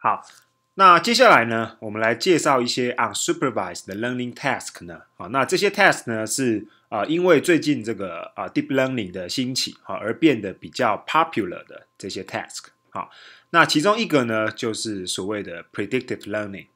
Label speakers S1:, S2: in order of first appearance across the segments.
S1: 好，那接下来呢，我们来介绍一些 unsupervised 的 learning task 呢。啊，那这些 task 呢是啊，因为最近这个啊 deep learning 的兴起啊，而变得比较 popular 的这些 task 啊。那其中一个呢，就是所谓的 predictive learning。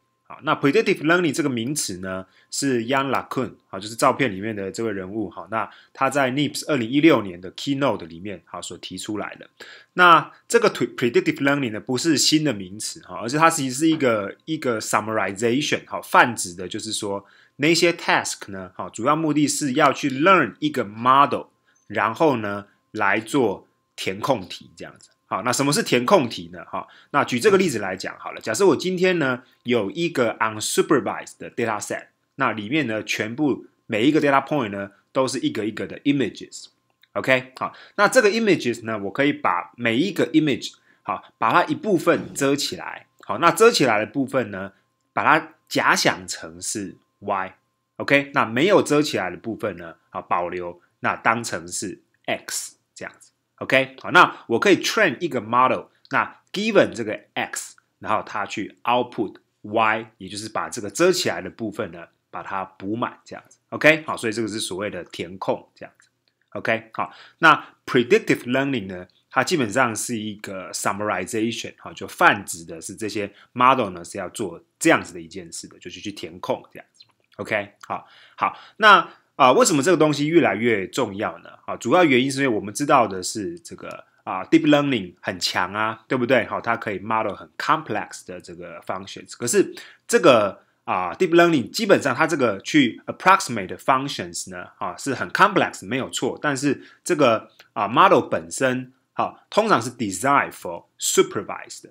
S1: 那 predictive learning 这个名词呢，是 Yang LaKun 啊，就是照片里面的这位人物哈。那他在 NIPS 二零一六年的 Keynote 里面啊所提出来的。那这个推 predictive learning 呢，不是新的名词哈，而且它其实是一个一个 summarization 好泛指的，就是说那些 task 呢，好主要目的是要去 learn 一个 model，然后呢来做填空题这样子。好，那什么是填空题呢？哈，那举这个例子来讲好了。假设我今天呢有一个 unsupervised 的 data set，那里面呢全部每一个 data point 呢都是一个一个的 images，OK？好，那这个 images 呢，我可以把每一个 image 好，把它一部分遮起来，好，那遮起来的部分呢，把它假想成是 y，OK？那没有遮起来的部分呢，好保留那当成是 x 这样子。OK，好，那我可以 train 一个 model，那 given 这个 x，然后它去 output y，也就是把这个遮起来的部分呢，把它补满这样子。OK，好，所以这个是所谓的填空这样子。OK，好，那 predictive learning 呢，它基本上是一个 summarization，好，就泛指的是这些 model 呢是要做这样子的一件事的，就是去填空这样子。OK，好好，那。啊，为什么这个东西越来越重要呢？啊，主要原因是因为我们知道的是这个啊，deep learning 很强啊，对不对？好，它可以 model 很 complex 的这个 functions。可是这个啊，deep learning 基本上它这个去 approximate 的 functions 呢，啊，是很 complex 没有错。但是这个啊，model 本身好，通常是 designed for supervised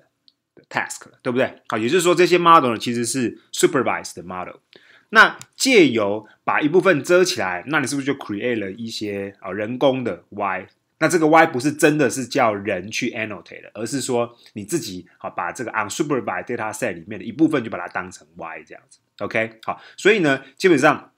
S1: task，对不对？好，也就是说这些 model 呢其实是 supervised model。那借由把一部分遮起来，那你是不是就 create 了一些啊人工的 y？那这个 y 不是真的是叫人去 annotate 的，而是说你自己好把这个 unsupervised data set 里面的一部分就把它当成 y 这样子，OK？好，所以呢，基本上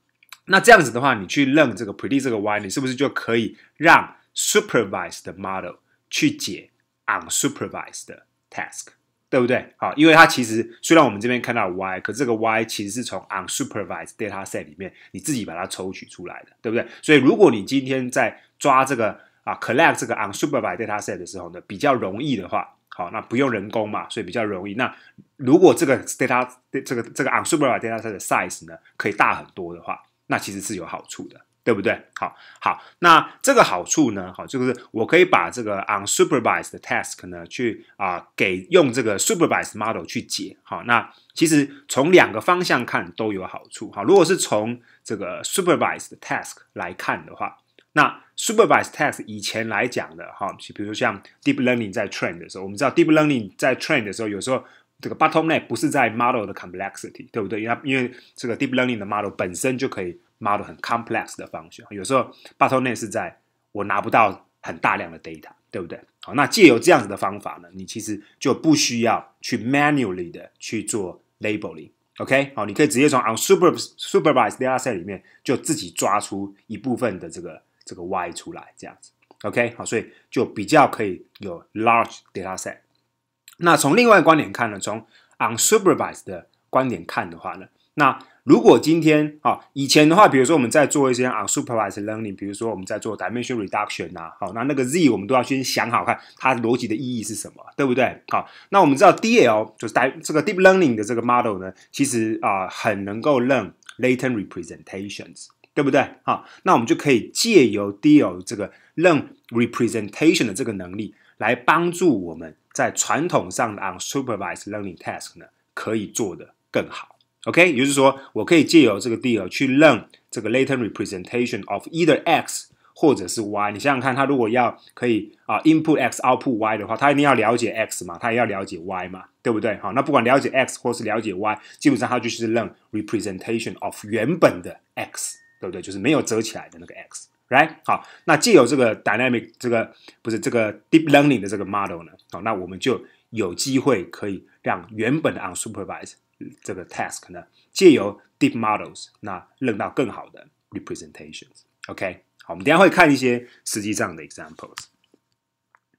S1: 那这样子的话，你去认这个 predict 这个 y，你是不是就可以让 supervised model 去解 unsupervised 的 task？对不对？好，因为它其实虽然我们这边看到 y，可这个 y 其实是从 unsupervised dataset 里面你自己把它抽取出来的，对不对？所以如果你今天在抓这个啊 collect 这个 unsupervised dataset 的时候呢，比较容易的话，好，那不用人工嘛，所以比较容易。那如果这个 data 这个这个 unsupervised dataset 的 size 呢，可以大很多的话，那其实是有好处的。对不对？好好，那这个好处呢？好，就是我可以把这个 unsupervised 的 task 呢，去啊给用这个 supervised model 去解。好，那其实从两个方向看都有好处。好，如果是从这个 supervised 的 task 来看的话，那 supervised task 以前来讲的，哈，比如像 deep learning 在 train 的时候，我们知道 deep learning 在 train 的时候，有时候这个 bottom up 不是在 model 的 complexity，对不对？因为因为这个 deep learning 的 model 本身就可以。model 很 complex 的方式，有时候 bottleneck 是在我拿不到很大量的 data，对不对？好，那借由这样子的方法呢，你其实就不需要去 manually 的去做 labeling，OK？好，你可以直接从 unsupervised dataset 里面就自己抓出一部分的这个这个 y 出来，这样子，OK？好，所以就比较可以有 large dataset。那从另外观点看呢，从 unsupervised 的观点看的话呢，那如果今天啊，以前的话，比如说我们在做一些 unsupervised learning，比如说我们在做 dimension reduction 啊，好，那那个 z 我们都要先想好，看它逻辑的意义是什么，对不对？好，那我们知道 DL 就是代这个 deep learning 的这个 model 呢，其实啊，很能够 learn latent representations，对不对？好，那我们就可以借由 DL 这个 learn representation 的这个能力，来帮助我们在传统上的 unsupervised learning task 呢，可以做得更好。OK，也就是说，我可以借由这个 deal 去 learn 这个 latent representation of either x 或者是 y。你想想看，它如果要可以啊，input x output y 的话，它一定要了解 x 嘛，它也要了解 y 嘛，对不对？好，那不管了解 x 或是了解 y，基本上它就是 learn representation of 原本的 x，对不对？就是没有折起来的那个 x，right？好，那借由这个 dynamic 这个不是这个 deep learning 的这个 model 呢，好，那我们就有机会可以让原本的 unsupervised。这个 task 呢，借由 deep models 那扔到更好的 representations。OK，好，我们等下会看一些实际上的 examples。